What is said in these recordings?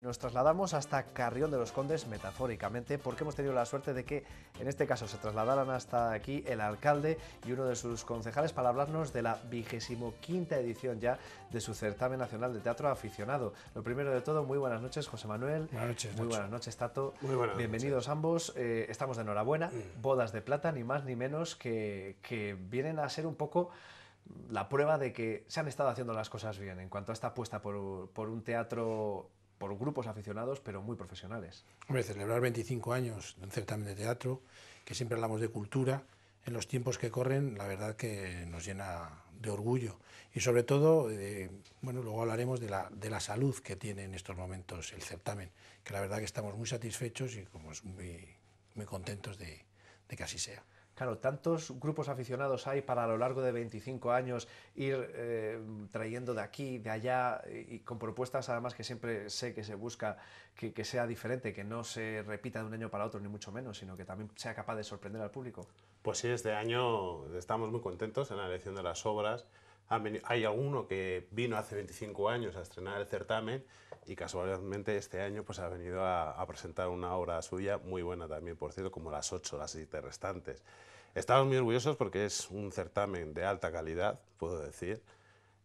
Nos trasladamos hasta Carrión de los Condes, metafóricamente, porque hemos tenido la suerte de que en este caso se trasladaran hasta aquí el alcalde y uno de sus concejales para hablarnos de la vigésimo quinta edición ya de su certamen nacional de teatro aficionado. Lo primero de todo, muy buenas noches, José Manuel. Buenas noches. Muy buenas noches, Tato. Muy Bienvenidos ambos. Eh, estamos de enhorabuena. Mm. Bodas de plata, ni más ni menos, que, que vienen a ser un poco la prueba de que se han estado haciendo las cosas bien en cuanto a esta apuesta por, por un teatro por grupos aficionados, pero muy profesionales. celebrar 25 años de un certamen de teatro, que siempre hablamos de cultura, en los tiempos que corren, la verdad que nos llena de orgullo. Y sobre todo, eh, bueno, luego hablaremos de la, salud que tiene en estos momentos el certamen, que la verdad que estamos muy satisfechos y como muy, contentos de, de que así sea. Claro, tantos grupos aficionados hay para a lo largo de 25 años ir eh, trayendo de aquí, de allá, y con propuestas además que siempre sé que se busca que sea diferente, que no se repita de un año para otro, ni mucho menos, sino que también sea capaz de sorprender al público. Pues sí, este año estamos muy contentos en la elección de las obras hay alguno que vino hace 25 años a estrenar el certamen y casualmente este año pues ha venido a, presentar una obra suya muy buena también, por cierto, como las ocho, las siete restantes. Estamos muy orgullosos porque es un certamen de alta calidad, puedo decir.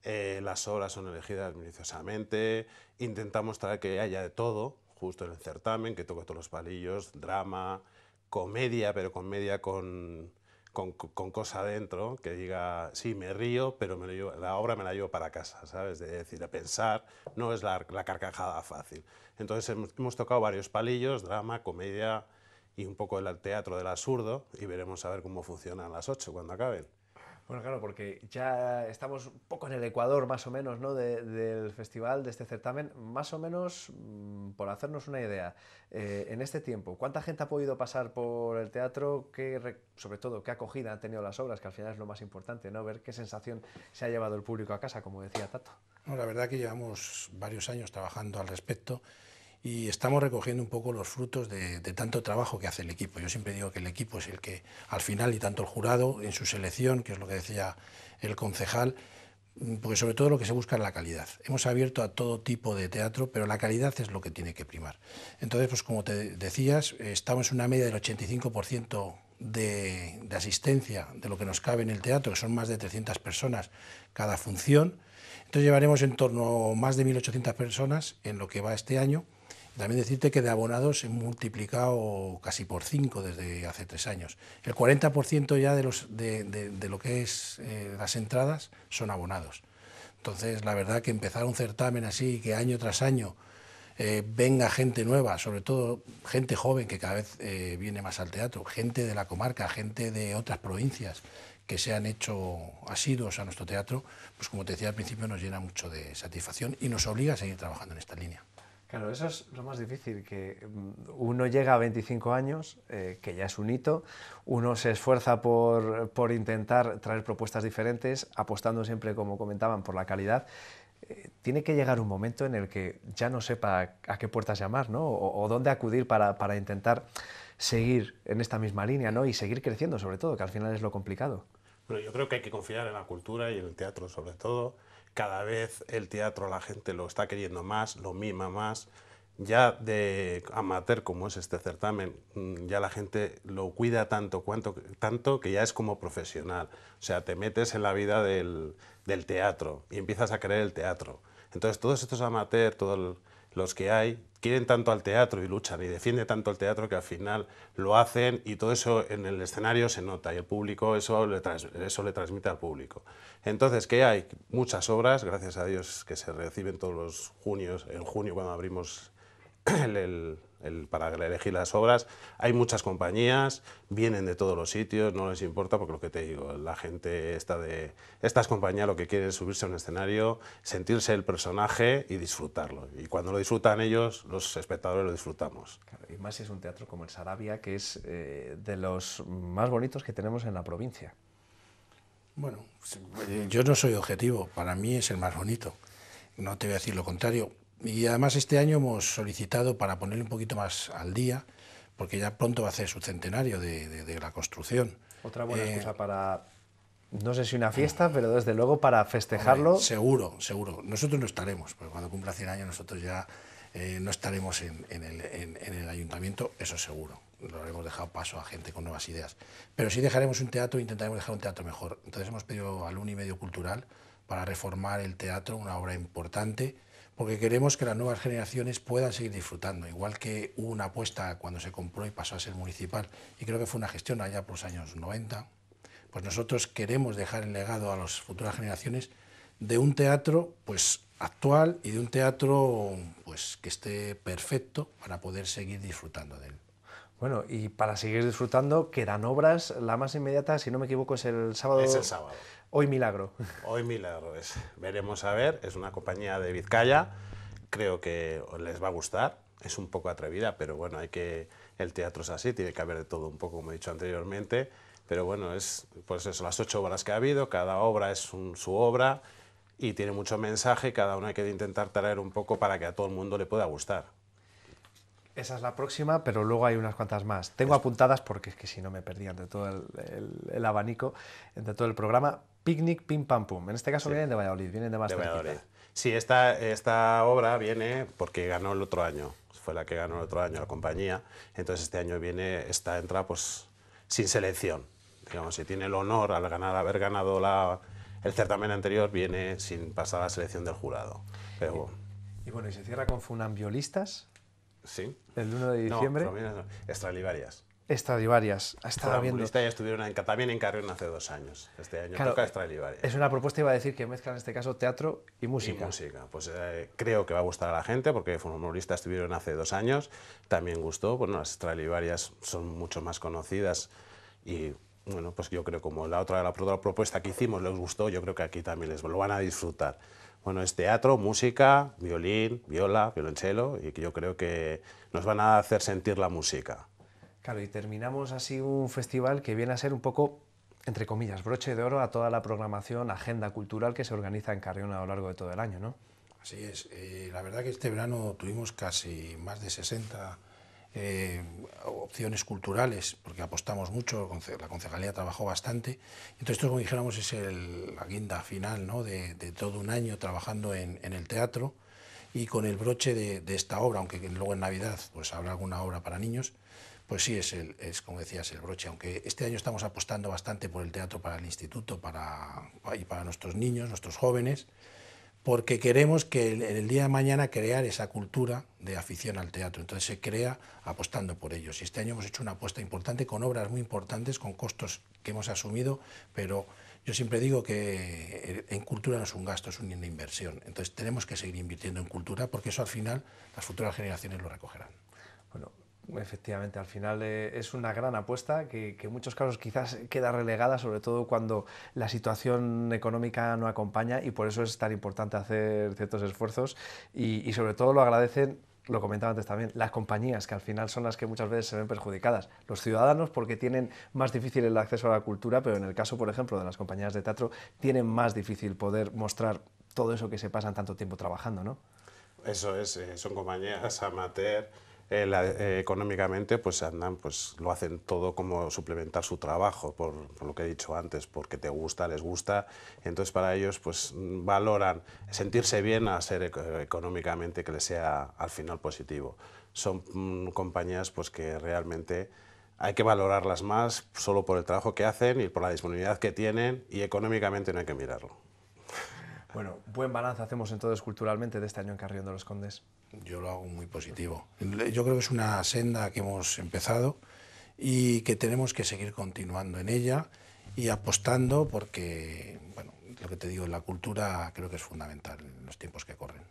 Eh, las obras son elegidas minuciosamente, intentamos traer que haya de todo, justo en el certamen, que toque todos los palillos, drama, comedia, pero comedia con con, cosa adentro que diga, sí, me río, pero me la obra me la llevo para casa, ¿sabes? de decir, a pensar no es la, carcajada fácil. Entonces hemos, tocado varios palillos, drama, comedia y un poco el teatro del absurdo y veremos a ver cómo funcionan las ocho cuando acaben. Bueno, claro, porque ya estamos un poco en el Ecuador, más o menos, ¿no? del festival, de este certamen. Más o menos, mm, por hacernos una idea, eh, en este tiempo, ¿cuánta gente ha podido pasar por el teatro? ¿Qué, sobre todo, qué acogida han tenido las obras? Que al final es lo más importante, ¿no? Ver qué sensación se ha llevado el público a casa, como decía Tato. No, la verdad que llevamos varios años trabajando al respecto y estamos recogiendo un poco los frutos de, tanto trabajo que hace el equipo. Yo siempre digo que el equipo es el que al final y tanto el jurado en su selección, que es lo que decía el concejal, mm, porque sobre todo lo que se busca es la calidad. Hemos abierto a todo tipo de teatro, pero la calidad es lo que tiene que primar. Entonces, pues como te decías, estamos en una media del 85% de asistencia de lo que nos cabe en el teatro, que son más de 300 personas cada función. Entonces llevaremos en torno a más de 1.800 personas en lo que va este año también decirte que de abonados se han multiplicado casi por cinco desde hace tres años. El 40% ya de, los, de, lo que es eh, las entradas son abonados. Entonces, la verdad que empezar un certamen así, que año tras año eh, venga gente nueva, sobre todo gente joven que cada vez eh, viene más al teatro, gente de la comarca, gente de otras provincias que se han hecho asiduos a nuestro teatro, pues como te decía al principio, nos llena mucho de satisfacción y nos obliga a seguir trabajando en esta línea. Claro, eso es lo más difícil, que mm, uno llega a 25 años, eh, que ya es un hito, uno se esfuerza por, intentar traer propuestas diferentes, apostando siempre, como comentaban, por la calidad. Eh, tiene que llegar un momento en el que ya no sepa a qué puertas llamar, O, dónde acudir para, para, intentar seguir en esta misma línea, ¿no? Y seguir creciendo, sobre todo, que al final es lo complicado. Bueno, yo creo que hay que confiar en la cultura y en el teatro sobre todo. Cada vez el teatro la gente lo está queriendo más, lo mima más. Ya de amateur como es este certamen, mm, ya la gente lo cuida tanto, cuanto, tanto que ya es como profesional. O sea, te metes en la vida del, del teatro y empiezas a creer el teatro. Entonces todos estos amateurs, todo el, los que hay, quieren tanto al teatro y luchan y defienden tanto al teatro que al final lo hacen y todo eso en el escenario se nota y el público, eso le, eso le transmite al público. Entonces, ¿qué hay? Muchas obras, gracias a Dios que se reciben todos los junios, en junio cuando abrimos el, para elegir las obras. Hay muchas compañías, vienen de todos los sitios, no les importa porque lo que te digo, la gente está de estas compañías lo que quiere es subirse a un escenario, sentirse el personaje y disfrutarlo. Y cuando lo disfrutan ellos, los espectadores lo disfrutamos. y más si es un teatro como el Sarabia, que es eh, de los más bonitos que tenemos en la provincia. Bueno, pues, yo no soy objetivo, para mí es el más bonito. No te voy a decir lo contrario, y además este año hemos solicitado, para ponerle un poquito más al día, porque ya pronto va a ser su centenario de, la construcción. Otra buena eh, cosa para, no sé si una fiesta, pero desde luego para festejarlo. seguro, seguro. Nosotros no estaremos, porque cuando cumpla 100 años nosotros ya eh, no estaremos en, el, ayuntamiento, eso seguro. Lo habremos dejado paso a gente con nuevas ideas. Pero sí dejaremos un teatro, e intentaremos dejar un teatro mejor. Entonces hemos pedido al UNI Medio Cultural para reformar el teatro, una obra importante porque queremos que las nuevas generaciones puedan seguir disfrutando, igual que hubo una apuesta cuando se compró y pasó a ser municipal, y creo que fue una gestión allá por los años 90, pues nosotros queremos dejar el legado a las futuras generaciones de un teatro pues actual y de un teatro pues que esté perfecto para poder seguir disfrutando de él. Bueno, y para seguir disfrutando quedan obras, la más inmediata, si no me equivoco, es el sábado. Es el sábado. Hoy Milagro. Hoy Milagro es. Veremos a ver. Es una compañía de Vizcaya. Creo que les va a gustar. Es un poco atrevida, pero bueno, hay que. El teatro es así, tiene que haber de todo un poco, como he dicho anteriormente. Pero bueno, es pues eso, las ocho obras que ha habido, cada obra es su obra y tiene mucho mensaje. Cada una hay que intentar traer un poco para que a todo el mundo le pueda gustar. Esa es la próxima, pero luego hay unas cuantas más. Tengo apuntadas porque es que si no me perdía entre todo el, el, abanico, entre todo el programa. Picnic Pim Pam Pum. En este caso vienen de Valladolid, vienen de Valladolid. Sí, esta, esta obra viene porque ganó el otro año. Fue la que ganó el otro año la compañía. Entonces este año viene, esta entra pues sin selección. Digamos, si tiene el honor al ganar, haber ganado la, el certamen anterior, viene sin pasar a la selección del jurado. y, bueno, y se cierra con funambiolistas. Sí. El 1 de diciembre. No, no. Estralivarias. Estradivarias. viendo. ya estuvieron en, también en Carrión hace dos años. Este año toca Estradivarias. Es una propuesta, iba a decir, que mezcla en este caso teatro y música. Y música. Pues eh, creo que va a gustar a la gente porque humoristas, estuvieron hace dos años. También gustó. Bueno, pues, las Estradivarias son mucho más conocidas y. Bueno, pues yo creo como la otra, la propuesta que hicimos les gustó, yo creo que aquí también les lo van a disfrutar. Bueno, es teatro, música, violín, viola, violonchelo y que yo creo que nos van a hacer sentir la música. Claro, y terminamos así un festival que viene a ser un poco, entre comillas, broche de oro a toda la programación, agenda cultural que se organiza en Carrión a lo largo de todo el año, ¿no? Así es. Eh, la verdad que este verano tuvimos casi más de 60 eh, opciones culturales, porque apostamos mucho, la concejalía trabajó bastante. Entonces, esto, como dijéramos, es el, la guinda final de, todo un año trabajando en, el teatro y con el broche de, de, esta obra, aunque luego en Navidad pues habrá alguna obra para niños, pues sí, es, el, es como decías, el broche. Aunque este año estamos apostando bastante por el teatro para el instituto para, y para nuestros niños, nuestros jóvenes porque queremos que el, el, día de mañana crear esa cultura de afición al teatro. Entonces se crea apostando por ellos. Y este año hemos hecho una apuesta importante con obras muy importantes, con costos que hemos asumido, pero yo siempre digo que eh, en cultura no es un gasto, es una inversión. Entonces tenemos que seguir invirtiendo en cultura porque eso al final las futuras generaciones lo recogerán. Bueno, Efectivamente, al final eh, es una gran apuesta que, que, en muchos casos quizás queda relegada, sobre todo cuando la situación económica no acompaña y por eso es tan importante hacer ciertos esfuerzos y, y sobre todo lo agradecen lo comentaba antes también, las compañías, que al final son las que muchas veces se ven perjudicadas. Los ciudadanos, porque tienen más difícil el acceso a la cultura, pero en el caso, por ejemplo, de las compañías de teatro, tienen más difícil poder mostrar todo eso que se pasan tanto tiempo trabajando, ¿no? Eso es, eh, son compañías amateur eh, eh, económicamente pues andan, pues lo hacen todo como suplementar su trabajo, por, lo que he dicho antes, porque te gusta, les gusta, entonces para ellos pues valoran sentirse bien a ser económicamente que les sea al final positivo. Son mm, compañías pues que realmente hay que valorarlas más solo por el trabajo que hacen y por la disponibilidad que tienen y económicamente no hay que mirarlo. Bueno, buen balance hacemos entonces culturalmente de este año en Carrión de los Condes yo lo hago muy positivo. Yo creo que es una senda que hemos empezado y que tenemos que seguir continuando en ella y apostando porque, bueno, lo que te digo, la cultura creo que es fundamental en los tiempos que corren.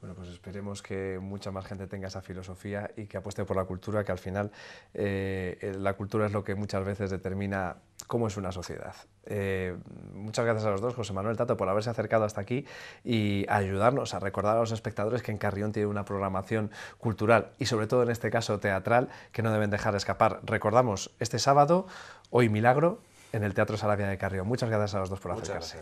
Bueno, pues esperemos que mucha más gente tenga esa filosofía y que apueste por la cultura, que al final eh, eh, la cultura es lo que muchas veces determina cómo es una sociedad. Eh, muchas gracias a los dos, José Manuel Tato, por haberse acercado hasta aquí y ayudarnos a recordar a los espectadores que en Carrión tiene una programación cultural y sobre todo en este caso teatral que no deben dejar escapar. Recordamos, este sábado, hoy Milagro, en el Teatro Salavia de Carrión. Muchas gracias a los dos por acercarse.